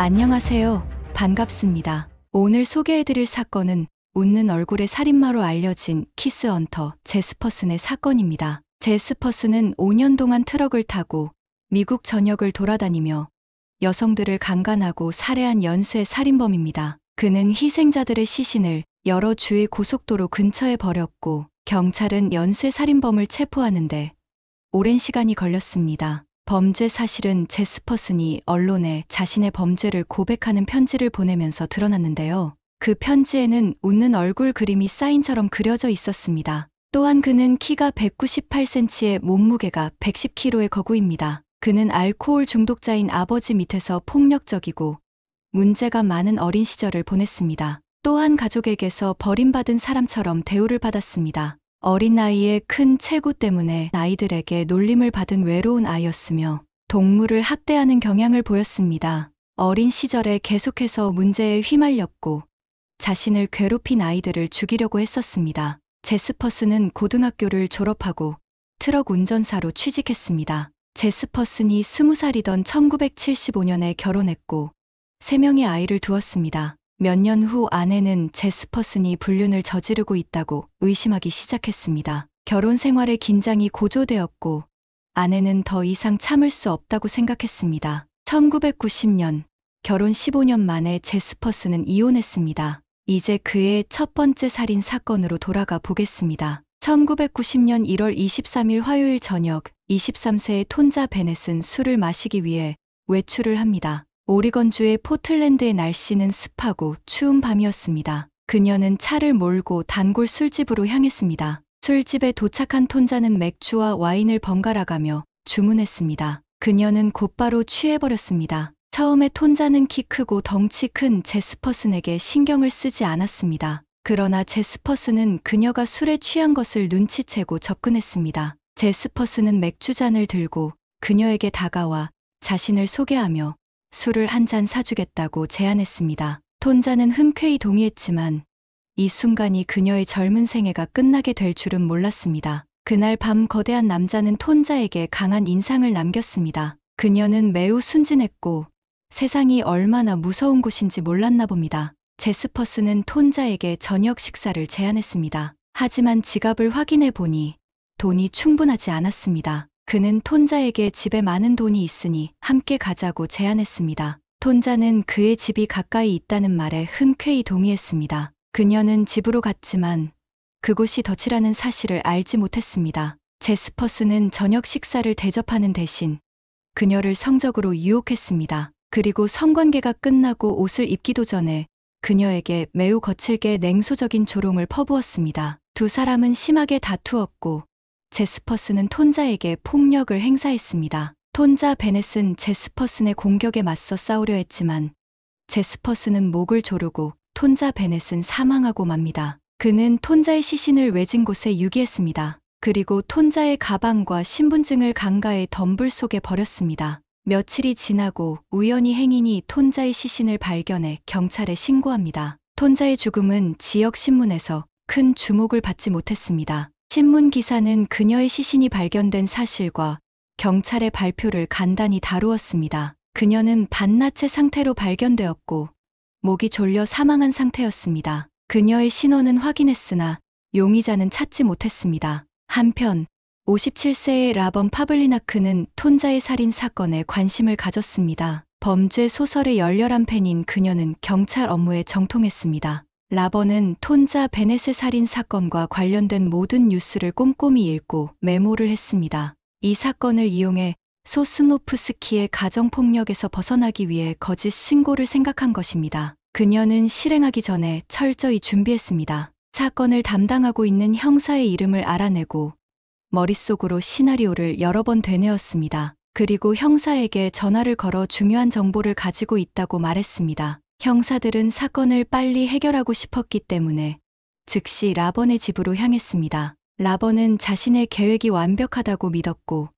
안녕하세요. 반갑습니다. 오늘 소개해드릴 사건은 웃는 얼굴의 살인마로 알려진 키스헌터 제스퍼슨의 사건입니다. 제스퍼슨은 5년 동안 트럭을 타고 미국 전역을 돌아다니며 여성들을 강간하고 살해한 연쇄 살인범입니다. 그는 희생자들의 시신을 여러 주의 고속도로 근처에 버렸고 경찰은 연쇄 살인범을 체포하는데 오랜 시간이 걸렸습니다. 범죄 사실은 제스퍼슨이 언론에 자신의 범죄를 고백하는 편지를 보내면서 드러났는데요. 그 편지에는 웃는 얼굴 그림이 사인처럼 그려져 있었습니다. 또한 그는 키가 198cm에 몸무게가 110kg의 거구입니다. 그는 알코올 중독자인 아버지 밑에서 폭력적이고 문제가 많은 어린 시절을 보냈습니다. 또한 가족에게서 버림받은 사람처럼 대우를 받았습니다. 어린 나이에 큰 체구 때문에 아이들에게 놀림을 받은 외로운 아이였으며 동물을 학대하는 경향을 보였습니다. 어린 시절에 계속해서 문제에 휘말렸고 자신을 괴롭힌 아이들을 죽이려고 했었습니다. 제스퍼슨은 고등학교를 졸업하고 트럭 운전사로 취직했습니다. 제스퍼슨이 스무 살이던 1975년에 결혼했고 세명의 아이를 두었습니다. 몇년후 아내는 제스퍼슨이 불륜을 저지르고 있다고 의심하기 시작했습니다. 결혼 생활의 긴장이 고조되었고 아내는 더 이상 참을 수 없다고 생각했습니다. 1990년 결혼 15년 만에 제스퍼슨은 이혼했습니다. 이제 그의 첫 번째 살인 사건으로 돌아가 보겠습니다. 1990년 1월 23일 화요일 저녁 23세의 톤자 베넷은 술을 마시기 위해 외출을 합니다. 오리건주의 포틀랜드의 날씨는 습하고 추운 밤이었습니다. 그녀는 차를 몰고 단골 술집으로 향했습니다. 술집에 도착한 톤자는 맥주와 와인을 번갈아가며 주문했습니다. 그녀는 곧바로 취해버렸습니다. 처음에 톤자는 키 크고 덩치 큰 제스퍼슨에게 신경을 쓰지 않았습니다. 그러나 제스퍼슨은 그녀가 술에 취한 것을 눈치채고 접근했습니다. 제스퍼슨은 맥주잔을 들고 그녀에게 다가와 자신을 소개하며 술을 한 잔 사주겠다고 제안했습니다. 톤자는 흔쾌히 동의했지만 이 순간이 그녀의 젊은 생애가 끝나게 될 줄은 몰랐습니다. 그날 밤 거대한 남자는 톤자에게 강한 인상을 남겼습니다. 그녀는 매우 순진했고 세상이 얼마나 무서운 곳인지 몰랐나 봅니다. 제스퍼스는 톤자에게 저녁 식사를 제안했습니다. 하지만 지갑을 확인해 보니 돈이 충분하지 않았습니다. 그는 톤자에게 집에 많은 돈이 있으니 함께 가자고 제안했습니다. 톤자는 그의 집이 가까이 있다는 말에 흔쾌히 동의했습니다. 그녀는 집으로 갔지만 그곳이 덫이라는 사실을 알지 못했습니다. 제스퍼스는 저녁 식사를 대접하는 대신 그녀를 성적으로 유혹했습니다. 그리고 성관계가 끝나고 옷을 입기도 전에 그녀에게 매우 거칠게 냉소적인 조롱을 퍼부었습니다. 두 사람은 심하게 다투었고 제스퍼슨은 톤자에게 폭력을 행사했습니다. 톤자 베넷은 제스퍼슨의 공격에 맞서 싸우려 했지만 제스퍼슨은 목을 조르고 톤자 베넷은 사망하고 맙니다. 그는 톤자의 시신을 외진 곳에 유기했습니다. 그리고 톤자의 가방과 신분증을 강가의 덤불 속에 버렸습니다. 며칠이 지나고 우연히 행인이 톤자의 시신을 발견해 경찰에 신고합니다. 톤자의 죽음은 지역 신문에서 큰 주목을 받지 못했습니다. 신문 기사는 그녀의 시신이 발견된 사실과 경찰의 발표를 간단히 다루었습니다. 그녀는 반나체 상태로 발견되었고 목이 졸려 사망한 상태였습니다. 그녀의 신원은 확인했으나 용의자는 찾지 못했습니다. 한편 57세의 라번 파블리나크는 톤자의 살인 사건에 관심을 가졌습니다. 범죄 소설의 열렬한 팬인 그녀는 경찰 업무에 정통했습니다. 라버는 톤자 베네스 살인 사건과 관련된 모든 뉴스를 꼼꼼히 읽고 메모를 했습니다. 이 사건을 이용해 소스노프스키의 가정폭력에서 벗어나기 위해 거짓 신고를 생각한 것입니다. 그녀는 실행하기 전에 철저히 준비했습니다. 사건을 담당하고 있는 형사의 이름을 알아내고 머릿속으로 시나리오를 여러 번 되뇌었습니다. 그리고 형사에게 전화를 걸어 중요한 정보를 가지고 있다고 말했습니다. 형사들은 사건을 빨리 해결하고 싶었기 때문에 즉시 라번의 집으로 향했습니다. 라번은 자신의 계획이 완벽하다고 믿었고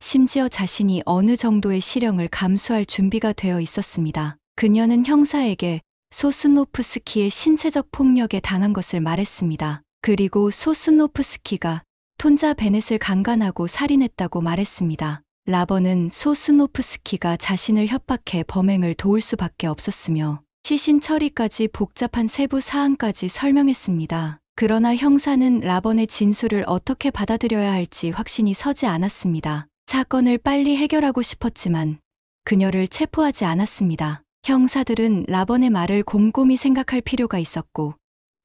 심지어 자신이 어느 정도의 실형을 감수할 준비가 되어 있었습니다. 그녀는 형사에게 소스노프스키의 신체적 폭력에 당한 것을 말했습니다. 그리고 소스노프스키가 톤자 베넷을 강간하고 살인했다고 말했습니다. 라버는 소스노프스키가 자신을 협박해 범행을 도울 수밖에 없었으며 시신 처리까지 복잡한 세부 사항까지 설명했습니다. 그러나 형사는 라번의 진술을 어떻게 받아들여야 할지 확신이 서지 않았습니다. 사건을 빨리 해결하고 싶었지만 그녀를 체포하지 않았습니다. 형사들은 라번의 말을 곰곰이 생각할 필요가 있었고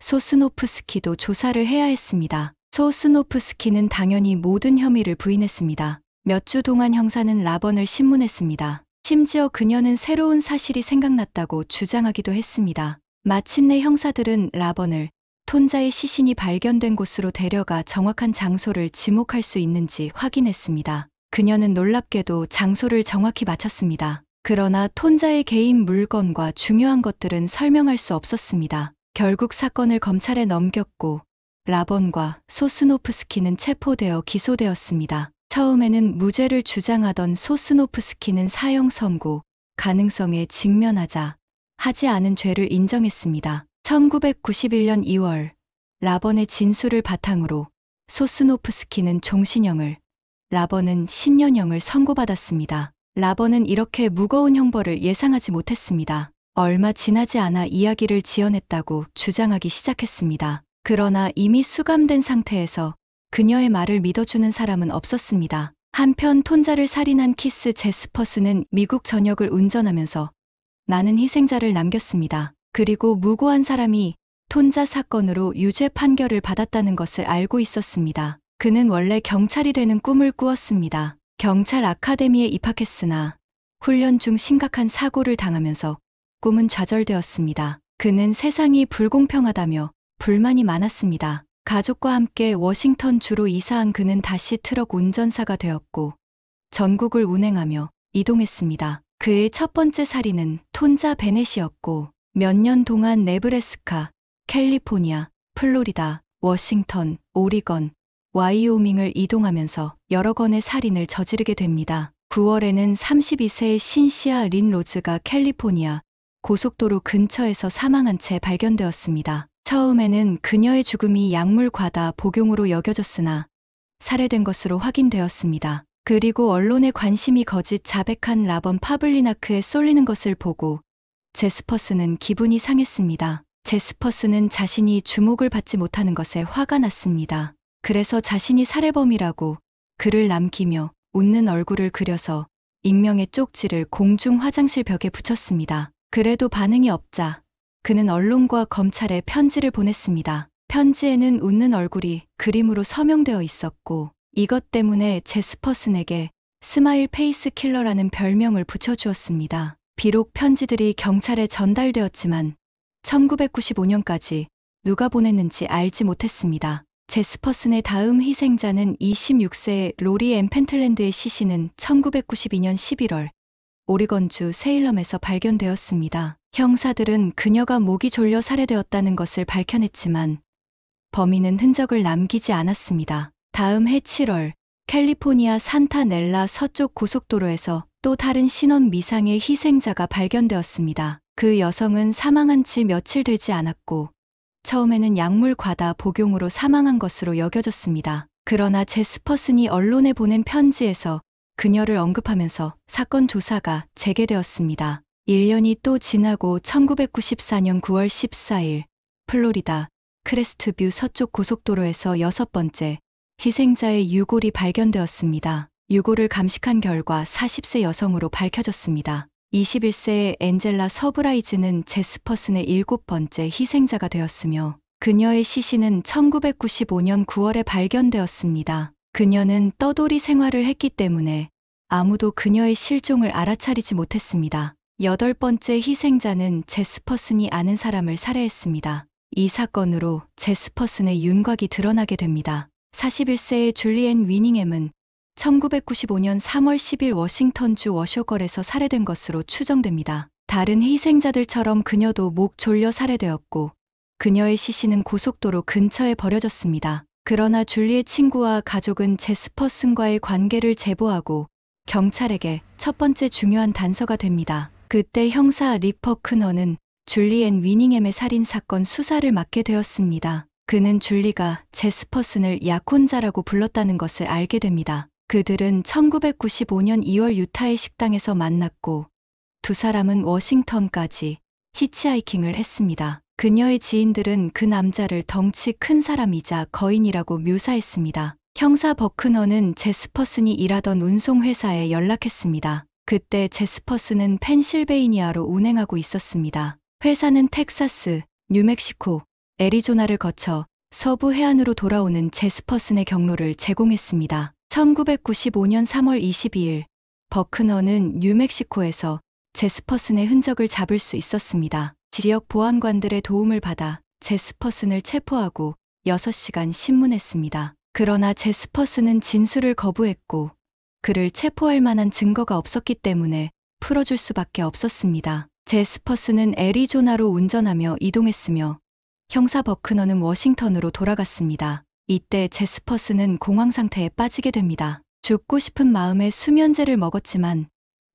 소스노프스키도 조사를 해야 했습니다. 소스노프스키는 당연히 모든 혐의를 부인했습니다. 몇주 동안 형사는 라번을 심문했습니다 심지어 그녀는 새로운 사실이 생각났다고 주장하기도 했습니다. 마침내 형사들은 라번을 톤자의 시신이 발견된 곳으로 데려가 정확한 장소를 지목할 수 있는지 확인했습니다. 그녀는 놀랍게도 장소를 정확히 맞췄습니다. 그러나 톤자의 개인 물건과 중요한 것들은 설명할 수 없었습니다. 결국 사건을 검찰에 넘겼고 라번과 소스노프스키는 체포되어 기소되었습니다. 처음에는 무죄를 주장하던 소스노프스키는 사형 선고, 가능성에 직면하자 하지 않은 죄를 인정했습니다. 1991년 2월 라번의 진술을 바탕으로 소스노프스키는 종신형을, 라번은 10년형을 선고받았습니다. 라번은 이렇게 무거운 형벌을 예상하지 못했습니다. 얼마 지나지 않아 이야기를 지연했다고 주장하기 시작했습니다. 그러나 이미 수감된 상태에서 그녀의 말을 믿어주는 사람은 없었습니다. 한편 톤자를 살인한 키스 제스퍼스는 미국 전역을 운전하면서 많은 희생자를 남겼습니다. 그리고 무고한 사람이 톤자 사건으로 유죄 판결을 받았다는 것을 알고 있었습니다. 그는 원래 경찰이 되는 꿈을 꾸었습니다. 경찰 아카데미에 입학했으나 훈련 중 심각한 사고를 당하면서 꿈은 좌절되었습니다. 그는 세상이 불공평하다며 불만이 많았습니다. 가족과 함께 워싱턴 주로 이사한 그는 다시 트럭 운전사가 되었고 전국을 운행하며 이동했습니다. 그의 첫 번째 살이은 톤자 베넷이었고 몇 년 동안 네브래스카, 캘리포니아, 플로리다, 워싱턴, 오리건, 와이오밍을 이동하면서 여러 건의 살인을 저지르게 됩니다. 9월에는 32세의 신시아 린 로즈가 캘리포니아 고속도로 근처에서 사망한 채 발견되었습니다. 처음에는 그녀의 죽음이 약물 과다 복용으로 여겨졌으나 살해된 것으로 확인되었습니다. 그리고 언론의 관심이 거짓 자백한 라번 파블리나크에 쏠리는 것을 보고 제스퍼스는 기분이 상했습니다. 제스퍼스는 자신이 주목을 받지 못하는 것에 화가 났습니다. 그래서 자신이 살해범이라고 글을 남기며 웃는 얼굴을 그려서 익명의 쪽지를 공중 화장실 벽에 붙였습니다. 그래도 반응이 없자 그는 언론과 검찰에 편지를 보냈습니다. 편지에는 웃는 얼굴이 그림으로 서명되어 있었고 이것 때문에 제스퍼슨에게 스마일 페이스 킬러라는 별명을 붙여주었습니다. 비록 편지들이 경찰에 전달되었지만 1995년까지 누가 보냈는지 알지 못했습니다. 제스퍼슨의 다음 희생자는 26세의 로리 앤 펜틀랜드의 시신은 1992년 11월 오리건주 세일럼에서 발견되었습니다. 형사들은 그녀가 목이 졸려 살해되었다는 것을 밝혀냈지만 범인은 흔적을 남기지 않았습니다. 다음 해 7월 캘리포니아 산타넬라 서쪽 고속도로에서 또 다른 신원 미상의 희생자가 발견되었습니다. 그 여성은 사망한 지 며칠 되지 않았고 처음에는 약물 과다 복용으로 사망한 것으로 여겨졌습니다. 그러나 제스퍼슨이 언론에 보낸 편지에서 그녀를 언급하면서 사건 조사가 재개되었습니다. 1년이 또 지나고 1994년 9월 14일 플로리다 크레스트뷰 서쪽 고속도로에서 여섯 번째 희생자의 유골이 발견되었습니다. 유골을 감식한 결과 40세 여성으로 밝혀졌습니다. 21세의 엔젤라 서브라이즈는 제스퍼슨의 일곱 번째 희생자가 되었으며 그녀의 시신은 1995년 9월에 발견되었습니다. 그녀는 떠돌이 생활을 했기 때문에 아무도 그녀의 실종을 알아차리지 못했습니다. 여덟 번째 희생자는 제스퍼슨이 아는 사람을 살해했습니다. 이 사건으로 제스퍼슨의 윤곽이 드러나게 됩니다. 41세의 줄리엔 위닝햄은 1995년 3월 10일 워싱턴주 워셔걸에서 살해된 것으로 추정됩니다. 다른 희생자들처럼 그녀도 목 졸려 살해되었고 그녀의 시신은 고속도로 근처에 버려졌습니다. 그러나 줄리의 친구와 가족은 제스퍼슨과의 관계를 제보하고 경찰에게 첫 번째 중요한 단서가 됩니다. 그때 형사 리퍼크너는 줄리앤 위닝엠의 살인 사건 수사를 맡게 되었습니다. 그는 줄리가 제스퍼슨을 약혼자라고 불렀다는 것을 알게 됩니다. 그들은 1995년 2월 유타의 식당에서 만났고 두 사람은 워싱턴까지 히치하이킹을 했습니다. 그녀의 지인들은 그 남자를 덩치 큰 사람이자 거인이라고 묘사했습니다. 형사 버크너는 제스퍼슨이 일하던 운송회사에 연락했습니다. 그때 제스퍼스는 펜실베이니아로 운행하고 있었습니다. 회사는 텍사스, 뉴멕시코, 애리조나를 거쳐 서부 해안으로 돌아오는 제스퍼슨의 경로를 제공했습니다. 1995년 3월 22일, 버크너는 뉴멕시코에서 제스퍼슨의 흔적을 잡을 수 있었습니다. 지역 보안관들의 도움을 받아 제스퍼슨을 체포하고 6시간 신문했습니다. 그러나 제스퍼슨은 진술을 거부했고 그를 체포할 만한 증거가 없었기 때문에 풀어줄 수밖에 없었습니다. 제스퍼스는 애리조나로 운전하며 이동했으며 형사 버크너는 워싱턴으로 돌아갔습니다. 이때 제스퍼스는 공황 상태에 빠지게 됩니다. 죽고 싶은 마음에 수면제를 먹었지만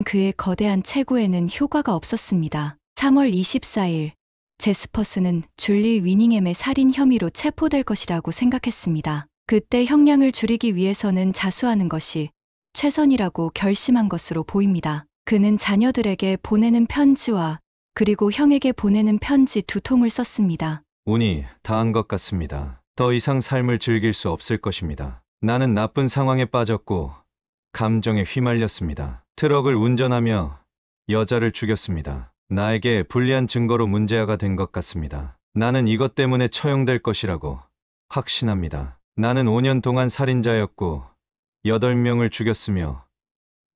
그의 거대한 체구에는 효과가 없었습니다. 3월 24일 제스퍼스는 줄리 위닝햄의 살인 혐의로 체포될 것이라고 생각했습니다. 그때 형량을 줄이기 위해서는 자수하는 것이 최선이라고 결심한 것으로 보입니다. 그는 자녀들에게 보내는 편지와 그리고 형에게 보내는 편지 두 통을 썼습니다. 운이 다한 것 같습니다. 더 이상 삶을 즐길 수 없을 것입니다. 나는 나쁜 상황에 빠졌고 감정에 휘말렸습니다. 트럭을 운전하며 여자를 죽였습니다. 나에게 불리한 증거로 문제아가 된 것 같습니다. 나는 이것 때문에 처형될 것이라고 확신합니다. 나는 5년 동안 살인자였고 여덟 명을 죽였으며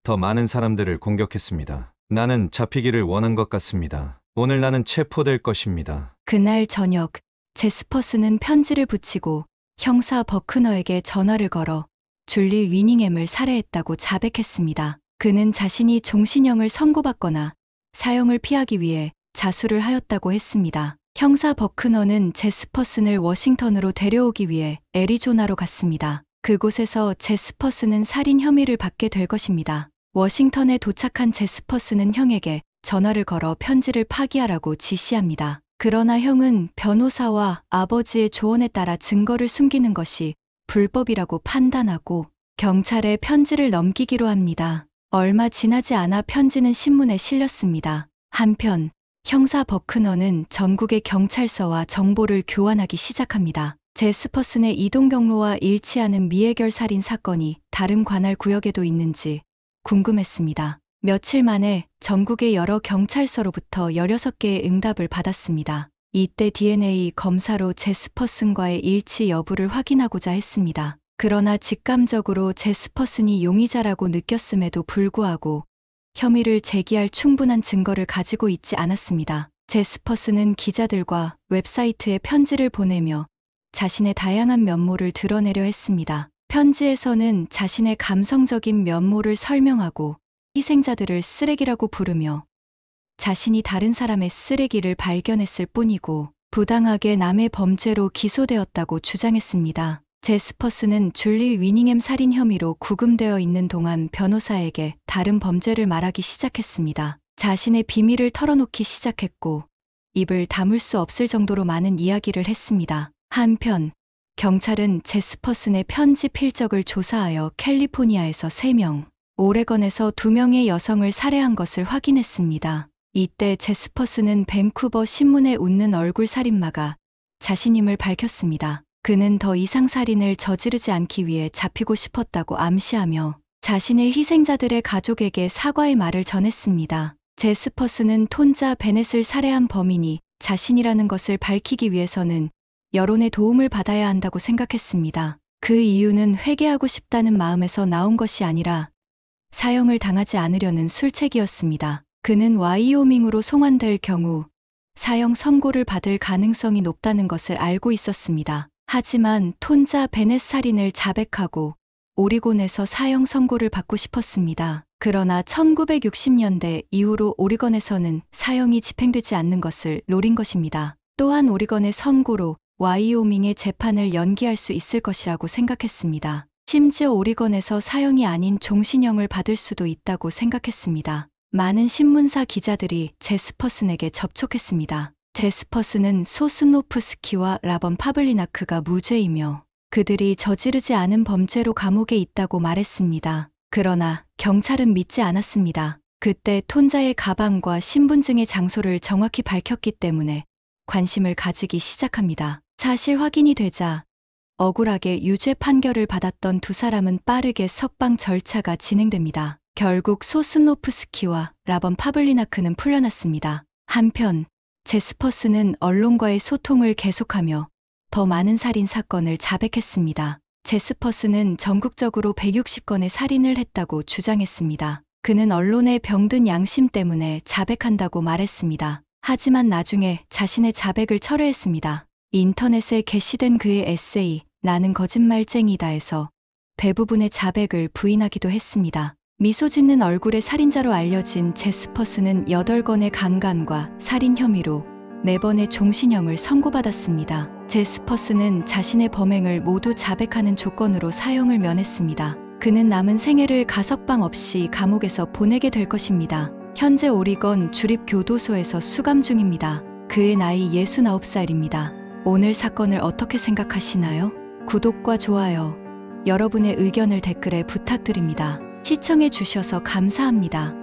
더 많은 사람들을 공격했습니다. 나는 잡히기를 원한 것 같습니다. 오늘 나는 체포될 것입니다. 그날 저녁 제스퍼스는 편지를 붙이고 형사 버크너에게 전화를 걸어 줄리 위닝엠을 살해했다고 자백했습니다. 그는 자신이 종신형을 선고받거나 사형을 피하기 위해 자수를 하였다고 했습니다. 형사 버크너는 제스퍼슨을 워싱턴으로 데려오기 위해 애리조나로 갔습니다. 그곳에서 제스퍼스는 살인 혐의를 받게 될 것입니다. 워싱턴에 도착한 제스퍼스는 형에게 전화를 걸어 편지를 파기하라고 지시합니다. 그러나 형은 변호사와 아버지의 조언에 따라 증거를 숨기는 것이 불법이라고 판단하고 경찰에 편지를 넘기기로 합니다. 얼마 지나지 않아 편지는 신문에 실렸습니다. 한편 형사 버크너는 전국의 경찰서와 정보를 교환하기 시작합니다. 제스퍼슨의 이동 경로와 일치하는 미해결 살인 사건이 다른 관할 구역에도 있는지 궁금했습니다. 며칠 만에 전국의 여러 경찰서로부터 16개의 응답을 받았습니다. 이때 DNA 검사로 제스퍼슨과의 일치 여부를 확인하고자 했습니다. 그러나 직감적으로 제스퍼슨이 용의자라고 느꼈음에도 불구하고 혐의를 제기할 충분한 증거를 가지고 있지 않았습니다. 제스퍼슨은 기자들과 웹사이트에 편지를 보내며 자신의 다양한 면모를 드러내려 했습니다. 편지에서는 자신의 감성적인 면모를 설명하고 희생자들을 쓰레기라고 부르며 자신이 다른 사람의 쓰레기를 발견했을 뿐이고 부당하게 남의 범죄로 기소되었다고 주장했습니다. 제스퍼스는 줄리 위닝엠 살인 혐의로 구금되어 있는 동안 변호사에게 다른 범죄를 말하기 시작했습니다. 자신의 비밀을 털어놓기 시작했고 입을 다물 수 없을 정도로 많은 이야기를 했습니다. 한편 경찰은 제스퍼슨의 편지 필적을 조사하여 캘리포니아에서 3명, 오레건에서 2명의 여성을 살해한 것을 확인했습니다. 이때 제스퍼슨은 밴쿠버 신문에 웃는 얼굴 살인마가 자신임을 밝혔습니다. 그는 더 이상 살인을 저지르지 않기 위해 잡히고 싶었다고 암시하며 자신의 희생자들의 가족에게 사과의 말을 전했습니다. 제스퍼스는 톤자 베넷을 살해한 범인이 자신이라는 것을 밝히기 위해서는 여론의 도움을 받아야 한다고 생각했습니다. 그 이유는 회개하고 싶다는 마음에서 나온 것이 아니라 사형을 당하지 않으려는 술책이었습니다. 그는 와이오밍으로 송환될 경우 사형 선고를 받을 가능성이 높다는 것을 알고 있었습니다. 하지만 톤자 베네살인을 자백하고 오리곤에서 사형 선고를 받고 싶었습니다. 그러나 1960년대 이후로 오리건에서는 사형이 집행되지 않는 것을 노린 것입니다. 또한 오리건의 선고로 와이오밍의 재판을 연기할 수 있을 것이라고 생각했습니다. 심지어 오리건에서 사형이 아닌 종신형을 받을 수도 있다고 생각했습니다. 많은 신문사 기자들이 제스퍼슨에게 접촉했습니다. 제스퍼슨은 소스노프스키와 라번 파블리나크가 무죄이며 그들이 저지르지 않은 범죄로 감옥에 있다고 말했습니다. 그러나 경찰은 믿지 않았습니다. 그때 톤자의 가방과 신분증의 장소를 정확히 밝혔기 때문에 관심을 가지기 시작합니다. 사실 확인이 되자 억울하게 유죄 판결을 받았던 두 사람은 빠르게 석방 절차가 진행됩니다. 결국 소스노프스키와 라번 파블리나크는 풀려났습니다. 한편 제스퍼스는 언론과의 소통을 계속하며 더 많은 살인 사건을 자백했습니다. 제스퍼스는 전국적으로 160건의 살인을 했다고 주장했습니다. 그는 언론의 병든 양심 때문에 자백한다고 말했습니다. 하지만 나중에 자신의 자백을 철회했습니다. 인터넷에 게시된 그의 에세이 나는 거짓말쟁이다에서 대부분의 자백을 부인하기도 했습니다. 미소 짓는 얼굴의 살인자로 알려진 제스퍼스는 8건의 강간과 살인 혐의로 4번의 종신형을 선고받았습니다. 제스퍼스는 자신의 범행을 모두 자백하는 조건으로 사형을 면했습니다. 그는 남은 생애를 가석방 없이 감옥에서 보내게 될 것입니다. 현재 오리건 주립교도소에서 수감 중입니다. 그의 나이 69살입니다. 오늘 사건을 어떻게 생각하시나요? 구독과 좋아요, 여러분의 의견을 댓글에 부탁드립니다. 시청해 주셔서 감사합니다.